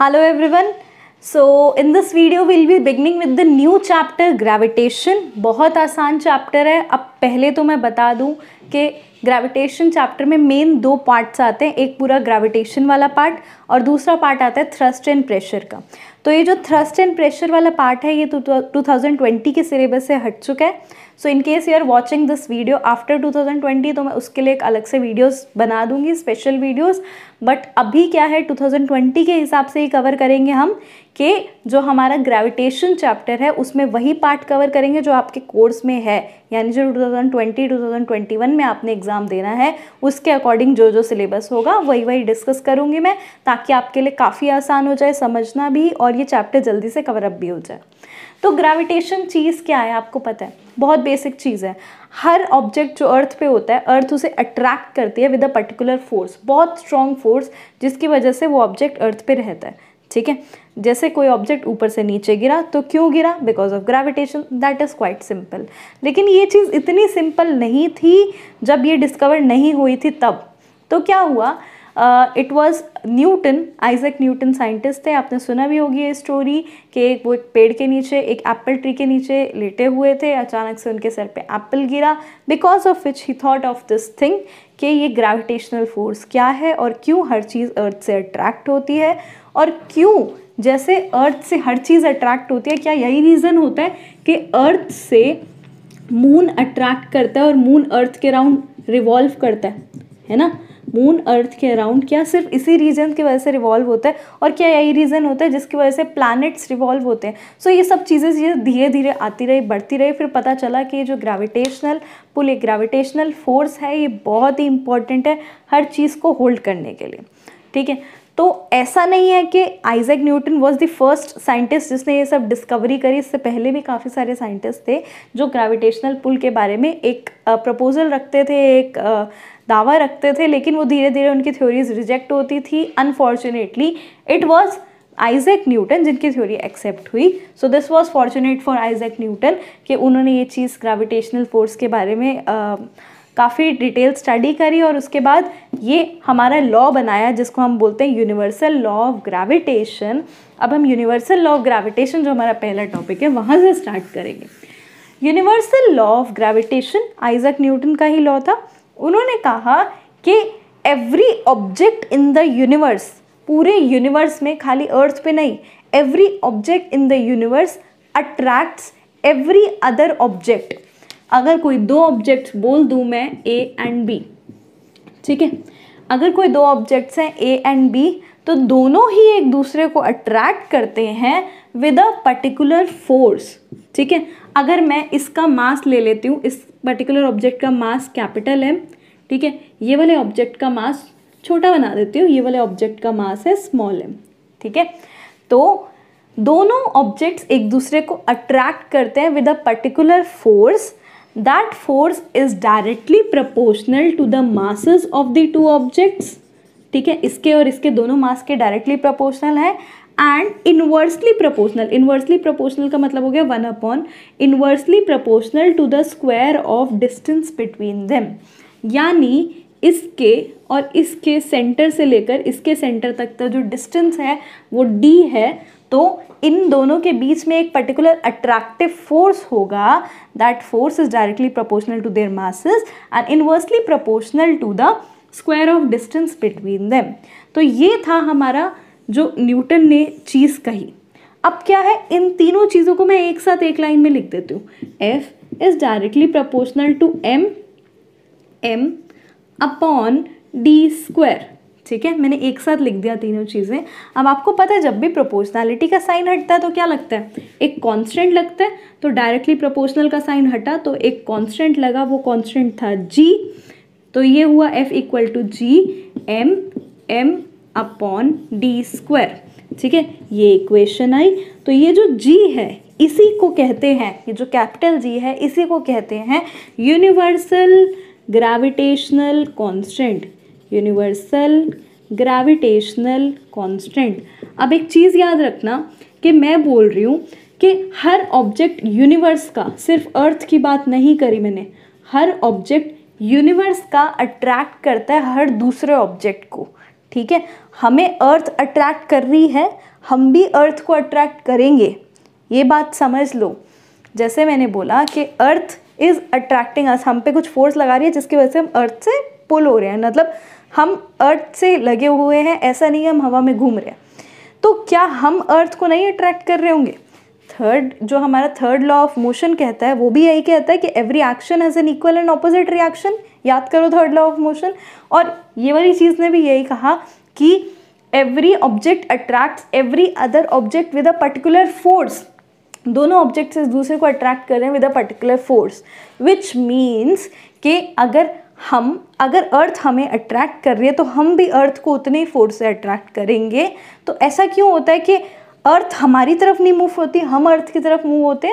Hello everyone. So in this video will be beginning with the new chapter gravitation बहुत आसान chapter है अब पहले तो मैं बता दूं कि ग्रेविटेशन चैप्टर में मेन दो पार्ट्स आते हैं एक पूरा ग्रेविटेशन वाला पार्ट और दूसरा पार्ट आता है थ्रस्ट एंड प्रेशर का तो ये जो थ्रस्ट एंड प्रेशर वाला पार्ट है ये टू थाउजेंड ट्वेंटी के सिलेबस से हट चुका है so in case you are watching this video after 2020 तो मैं उसके लिए एक अलग से वीडियोस बना दूंगी स्पेशल वीडियोस बट अभी क्या है 2020 के हिसाब से ही कवर करेंगे हम कि जो हमारा ग्रेविटेशन चैप्टर है उसमें वही पार्ट कवर करेंगे जो आपके कोर्स में है यानी जो 2020 2021 में आपने एग्ज़ाम देना है उसके अकॉर्डिंग जो जो सिलेबस होगा वही वही डिस्कस करूँगी मैं ताकि आपके लिए काफ़ी आसान हो जाए समझना भी और ये चैप्टर जल्दी से कवरअप भी हो जाए तो ग्रेविटेशन चीज़ क्या है आपको पता है बहुत बेसिक चीज़ है हर ऑब्जेक्ट जो अर्थ पे होता है अर्थ उसे अट्रैक्ट करती है विद अ पर्टिकुलर फोर्स बहुत स्ट्रॉन्ग फोर्स जिसकी वजह से वो ऑब्जेक्ट अर्थ पे रहता है ठीक है जैसे कोई ऑब्जेक्ट ऊपर से नीचे गिरा तो क्यों गिरा because of gravitation that is quite simple लेकिन ये चीज़ इतनी सिंपल नहीं थी जब ये डिस्कवर नहीं हुई थी तब तो क्या हुआ it was Newton Isaac Newton scientist थे आपने सुना भी होगी ये स्टोरी कि एक वो एक पेड़ के नीचे एक एप्पल ट्री के नीचे लेटे हुए थे अचानक से उनके सर पे एप्पल गिरा because of which he thought of this thing कि ये ग्रेविटेशनल फोर्स क्या है और क्यों हर चीज़ अर्थ से अट्रैक्ट होती है और क्यों जैसे अर्थ से हर चीज़ अट्रैक्ट होती है क्या यही रीज़न होता है कि अर्थ से मून अट्रैक्ट करता है और मून अर्थ के राउंड रिवॉल्व करता है है ना मून अर्थ के अराउंड क्या सिर्फ इसी रीजन की वजह से रिवॉल्व होता है और क्या यही रीज़न होता है जिसकी वजह से प्लानट्स रिवॉल्व होते हैं सो so, ये सब चीज़ें ये धीरे धीरे आती रही बढ़ती रही फिर पता चला कि जो ग्रेविटेशनल पुल एक ग्रेविटेशनल फोर्स है ये बहुत ही इंपॉर्टेंट है हर चीज़ को होल्ड करने के लिए ठीक है तो ऐसा नहीं है कि Isaac Newton was the first scientist जिसने ये सब डिस्कवरी करी इससे पहले भी काफ़ी सारे साइंटिस्ट थे जो ग्रेविटेशनल पुल के बारे में एक प्रपोजल रखते थे एक दावा रखते थे लेकिन वो धीरे धीरे उनकी थ्योरीज रिजेक्ट होती थी unfortunately it was Isaac Newton जिनकी थ्योरी एक्सेप्ट हुई so this was fortunate for Isaac Newton कि उन्होंने ये चीज़ ग्रेविटेशनल फोर्स के बारे में काफ़ी डिटेल स्टडी करी और उसके बाद ये हमारा लॉ बनाया जिसको हम बोलते हैं यूनिवर्सल लॉ ऑफ ग्रेविटेशन अब हम यूनिवर्सल लॉ ऑफ ग्रेविटेशन जो हमारा पहला टॉपिक है वहाँ से स्टार्ट करेंगे universal law of gravitation Isaac Newton का ही लॉ था उन्होंने कहा कि every object in the universe पूरे यूनिवर्स में खाली अर्थ पे नहीं every object in the universe attracts every other object अगर कोई दो ऑब्जेक्ट्स बोल दूँ मैं ए एंड बी ठीक है अगर कोई दो ऑब्जेक्ट्स हैं ए एंड बी तो दोनों ही एक दूसरे को अट्रैक्ट करते हैं विद अ पर्टिकुलर फोर्स ठीक है अगर मैं इसका मास ले लेती हूँ इस पर्टिकुलर ऑब्जेक्ट का मास कैपिटल है ठीक है ये वाले ऑब्जेक्ट का मास छोटा बना देती हूँ ये वाले ऑब्जेक्ट का मास है स्मॉल एम ठीक है तो दोनों ऑब्जेक्ट्स एक दूसरे को अट्रैक्ट करते हैं with a particular force that force is directly proportional to the masses of the two objects ठीक है इसके और इसके दोनों मास के डायरेक्टली प्रपोर्शनल है and inversely proportional inversely proportional का मतलब हो गया one upon inversely proportional to the square of distance between them यानी इसके और इसके सेंटर से लेकर इसके सेंटर तक का जो डिस्टेंस है वो डी है तो इन दोनों के बीच में एक पर्टिकुलर अट्रैक्टिव फोर्स होगा that force is directly proportional to their masses and inversely proportional to the square of distance between them तो ये था हमारा जो न्यूटन ने चीज़ कही अब क्या है इन तीनों चीज़ों को मैं एक साथ एक लाइन में लिख देती हूँ F is directly proportional to M M upon D square ठीक है मैंने एक साथ लिख दिया तीनों चीज़ें अब आपको पता है जब भी प्रोपोर्शनैलिटी का साइन हटता है तो क्या लगता है एक कांस्टेंट लगता है तो डायरेक्टली प्रोपोर्शनल का साइन हटा तो एक कांस्टेंट लगा वो कांस्टेंट था जी तो ये हुआ F equal to G M M upon D square ठीक है ये इक्वेशन आई तो ये जो जी है इसी को कहते हैं ये जो कैपिटल जी है इसी को कहते हैं universal gravitational constant universal gravitational constant अब एक चीज़ याद रखना कि मैं बोल रही हूँ कि हर ऑब्जेक्ट यूनिवर्स का सिर्फ अर्थ की बात नहीं करी मैंने हर ऑब्जेक्ट यूनिवर्स का अट्रैक्ट करता है हर दूसरे ऑब्जेक्ट को ठीक है हमें अर्थ अट्रैक्ट कर रही है हम भी अर्थ को अट्रैक्ट करेंगे ये बात समझ लो जैसे मैंने बोला कि अर्थ इज़ अट्रैक्टिंग अस हम पे कुछ फोर्स लगा रही है जिसकी वजह से हम अर्थ से पुल हो रहे हैं मतलब हम अर्थ से लगे हुए हैं ऐसा नहीं है हम हवा में घूम रहे हैं तो क्या हम अर्थ को नहीं अट्रैक्ट कर रहे होंगे थर्ड जो हमारा थर्ड लॉ ऑफ मोशन कहता है वो भी यही कहता है कि every action has an equal and opposite reaction याद करो थर्ड लॉ ऑफ मोशन और ये वाली चीज़ ने भी यही कहा कि every object attracts every other object with a particular force दोनों ऑब्जेक्ट्स एक दूसरे को अट्रैक्ट कर रहे हैं with a particular force which means कि अगर हम अगर अर्थ हमें अट्रैक्ट कर रही है तो हम भी अर्थ को उतने ही फोर्स से अट्रैक्ट करेंगे तो ऐसा क्यों होता है कि अर्थ हमारी तरफ नहीं मूव होती हम अर्थ की तरफ मूव होते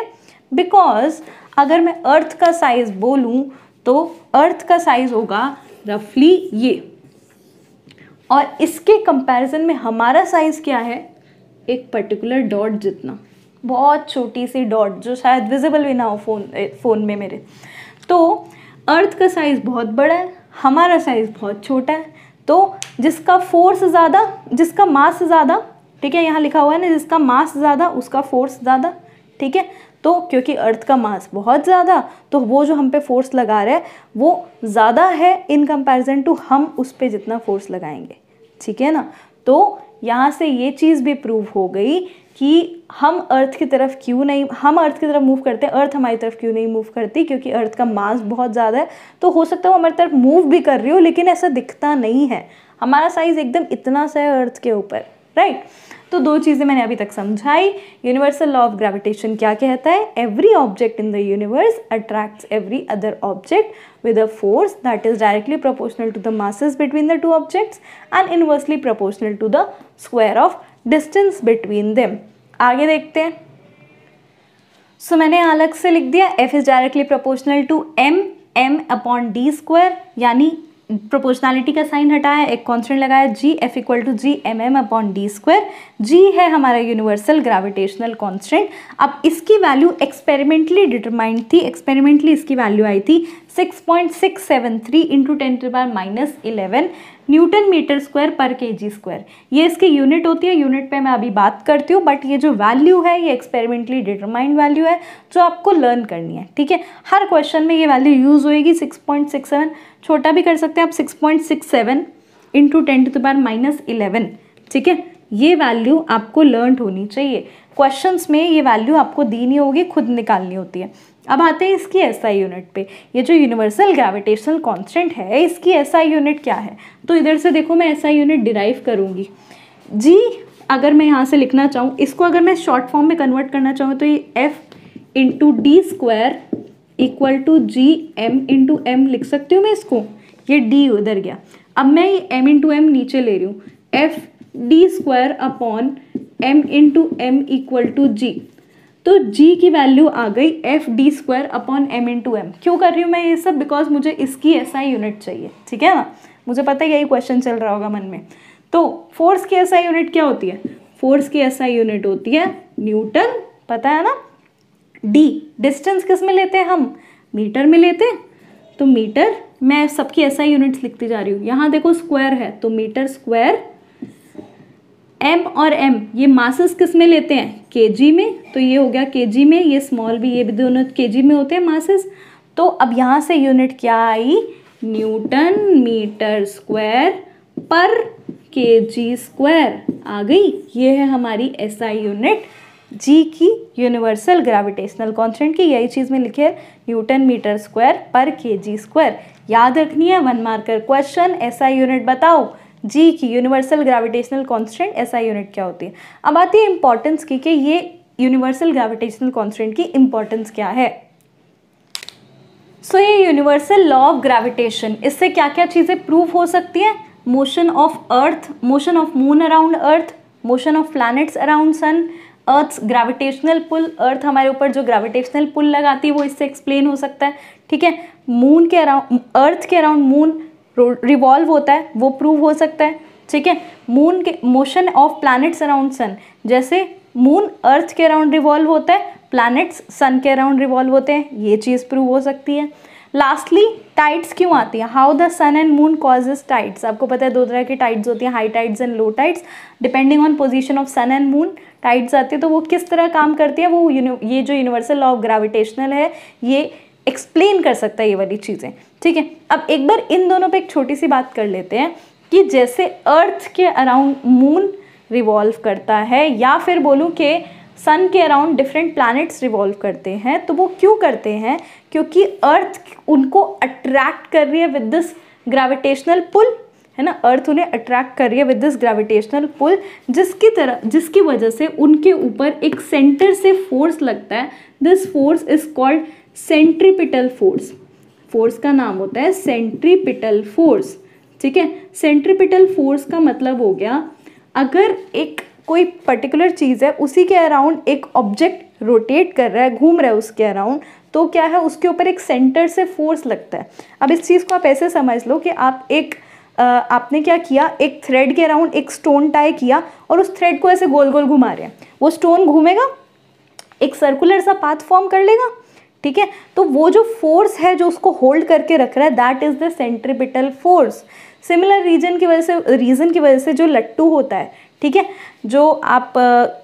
बिकॉज अगर मैं अर्थ का साइज बोलूँ तो अर्थ का साइज होगा रफली ये और इसके कंपैरिजन में हमारा साइज़ क्या है एक पर्टिकुलर डॉट जितना बहुत छोटी सी डॉट जो शायद विजिबल भी ना हो फ़ोन फ़ोन में मेरे तो अर्थ का साइज़ बहुत बड़ा है हमारा साइज़ बहुत छोटा है तो जिसका फोर्स ज़्यादा जिसका मास ज़्यादा ठीक है यहाँ लिखा हुआ है ना जिसका मास ज़्यादा उसका फोर्स ज़्यादा ठीक है तो क्योंकि अर्थ का मास बहुत ज़्यादा तो वो जो हम पे फोर्स लगा रहा है वो ज़्यादा है इन कंपैरिजन टू हम उस पर जितना फोर्स लगाएंगे ठीक है ना तो यहाँ से ये चीज़ भी प्रूव हो गई कि हम अर्थ की तरफ क्यों नहीं हम अर्थ की तरफ मूव करते हैं अर्थ हमारी तरफ क्यों नहीं मूव करती क्योंकि अर्थ का मास बहुत ज़्यादा है तो हो सकता है वो हमारी तरफ मूव भी कर रही हो लेकिन ऐसा दिखता नहीं है हमारा साइज़ एकदम इतना सा है अर्थ के ऊपर राइट तो दो चीज़ें मैंने अभी तक समझाई यूनिवर्सल लॉ ऑफ ग्रेविटेशन क्या कहता है every object in the universe attracts every other object with a force that is directly proportional to the masses between the two objects and inversely proportional to the square of distance between them आगे देखते हैं सो so, मैंने अलग से लिख दिया F is directly proportional to M M upon D square यानी proportionality का साइन हटाया एक कॉन्स्टेंट लगाया G F equal to G M M upon D square G है हमारा यूनिवर्सल ग्रेविटेशनल कॉन्स्टेंट अब इसकी वैल्यू एक्सपेरिमेंटली डिटरमाइंड थी एक्सपेरिमेंटली इसकी वैल्यू आई थी six point six seven three into ten to बार minus eleven newton meter square पर के जी स्क्वायर ये इसकी यूनिट होती है यूनिट पे मैं अभी बात करती हूँ बट ये जो वैल्यू है ये एक्सपेरिमेंटली डिटरमाइंड वैल्यू है जो आपको लर्न करनी है ठीक है हर क्वेश्चन में ये वैल्यू यूज़ होएगी सिक्स पॉइंट सिक्स सेवन छोटा भी कर सकते हैं आप six point six seven into ten to बार माइनस इलेवन ठीक है ये वैल्यू आपको लर्न होनी चाहिए क्वेश्चंस में ये वैल्यू आपको देनी होगी खुद निकालनी होती है अब आते हैं इसकी एस SI आई यूनिट पे ये जो यूनिवर्सल ग्रेविटेशनल कांस्टेंट है इसकी एस SI यूनिट क्या है तो इधर से देखो मैं एस SI यूनिट डिराइव करूँगी जी अगर मैं यहाँ से लिखना चाहूँ इसको अगर मैं शॉर्ट फॉर्म में कन्वर्ट करना चाहूँ तो ये F into D square equal to G M into M लिख सकती हूँ मैं इसको ये डी उधर गया अब मैं ये एम इंटू एम नीचे ले रही हूँ F D square upon M into M equal to G तो जी की वैल्यू आ गई F D square upon M into M क्यों कर रही हूँ मैं ये सब बिकॉज मुझे इसकी ऐसा यूनिट चाहिए ठीक है ना मुझे पता है यही क्वेश्चन चल रहा होगा मन में तो फोर्स की ऐसा यूनिट क्या होती है फोर्स की ऐसा यूनिट होती है न्यूटन पता है ना डी डिस्टेंस किस में लेते हैं हम मीटर में लेते हैं तो मीटर मैं सबकी ऐसा यूनिट्स लिखती जा रही हूँ यहाँ देखो स्क्वायर है तो मीटर स्क्वायर एम और एम ये मासस किस में लेते हैं जी में तो ये हो गया जी में ये स्मॉल भी ये भी दोनों जी में होते हैं मासस तो अब यहाँ से यूनिट क्या आई न्यूटन मीटर स्क्वायर पर के जी स्क्वायर आ गई ये है हमारी एसआई यूनिट जी की यूनिवर्सल ग्रेविटेशनल कॉन्स्टेंट की यही चीज़ में लिखे न्यूटन मीटर स्क्वायर पर के जी स्क्वायर याद रखनी है one marker question SI unit बताओ जी की यूनिवर्सल ग्रेविटेशनल कॉन्स्टेंट ऐसा यूनिट क्या होती है अब आती है इंपॉर्टेंस की कि ये यूनिवर्सल ग्रेविटेशनल कॉन्स्टेंट की इंपॉर्टेंस क्या है सो so, ये यूनिवर्सल लॉ ऑफ ग्रेविटेशन इससे क्या क्या चीज़ें प्रूव हो सकती हैं motion of earth motion of moon around earth motion of planets around sun earth gravitational pull earth हमारे ऊपर जो ग्रेविटेशनल पुल लगाती है वो इससे एक्सप्लेन हो सकता है ठीक है मून के अराउंड अर्थ के अराउंड मून रिवॉल्व होता है वो प्रूव हो सकता है ठीक है मून के motion of planets around sun जैसे मून अर्थ के अराउंड रिवॉल्व होता है प्लैनेट्स सन के अराउंड रिवॉल्व होते हैं ये चीज़ प्रूव हो सकती है लास्टली टाइट्स क्यों आती है how the sun and moon causes tides आपको पता है दो तरह की टाइड्स होती हैं high tides and low tides depending on position of sun and moon tides आती है तो वो किस तरह काम करती है वो ये जो यूनिवर्सल लॉ ऑफ ग्रेविटेशनल है ये एक्सप्लेन कर सकता है ये वाली चीज़ें ठीक है अब एक बार इन दोनों पे एक छोटी सी बात कर लेते हैं कि जैसे अर्थ के अराउंड मून रिवॉल्व करता है या फिर बोलूँ कि सन के अराउंड डिफरेंट प्लैनेट्स रिवॉल्व करते हैं तो वो क्यों करते हैं क्योंकि अर्थ उनको अट्रैक्ट कर रही है विद दिस ग्रेविटेशनल पुल है ना अर्थ उन्हें अट्रैक्ट कर रही है विद दिस ग्रेविटेशनल पुल जिसकी तरह जिसकी वजह से उनके ऊपर एक सेंटर से फोर्स लगता है this force is called centripetal force force का नाम होता है सेंट्रीपिटल फोर्स ठीक है सेंट्रीपिटल फोर्स का मतलब हो गया अगर एक कोई पर्टिकुलर चीज़ है उसी के अराउंड एक ऑब्जेक्ट रोटेट कर रहा है घूम रहा है उसके अराउंड तो क्या है उसके ऊपर एक सेंटर से फोर्स लगता है अब इस चीज़ को आप ऐसे समझ लो कि आप एक आपने क्या किया एक थ्रेड के अराउंड एक स्टोन टाई किया और उस थ्रेड को ऐसे गोल गोल घुमा रहे हैं वो स्टोन घूमेगा एक सर्कुलर सा पाथ फॉर्म कर लेगा ठीक है तो वो जो फोर्स है जो उसको होल्ड करके रख रहा है that is the centripetal force similar reason की वजह से रीजन की वजह से जो लट्टू होता है ठीक है जो आप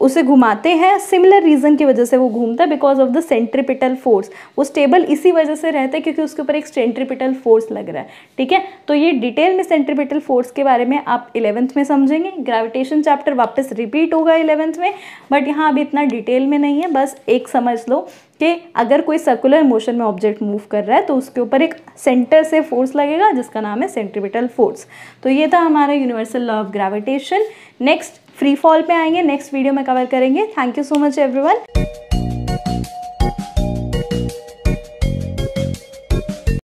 उसे घुमाते हैं सिमिलर रीज़न की वजह से वो घूमता है because of the centripetal force वो स्टेबल इसी वजह से रहता है क्योंकि उसके ऊपर एक सेंट्रीपिटल फोर्स लग रहा है ठीक है तो ये डिटेल में सेंट्रीपिटल फोर्स के बारे में आप इलेवंथ में समझेंगे ग्रेविटेशन चैप्टर वापस रिपीट होगा इलेवंथ में बट यहाँ अभी इतना डिटेल में नहीं है बस एक समझ लो कि अगर कोई सर्कुलर मोशन में ऑब्जेक्ट मूव कर रहा है तो उसके ऊपर एक सेंटर से फोर्स लगेगा जिसका नाम है सेंट्रीपिटल फोर्स तो ये था हमारा universal law of gravitation next free fall पे आएंगे नेक्स्ट वीडियो में कवर करेंगे thank you so much everyone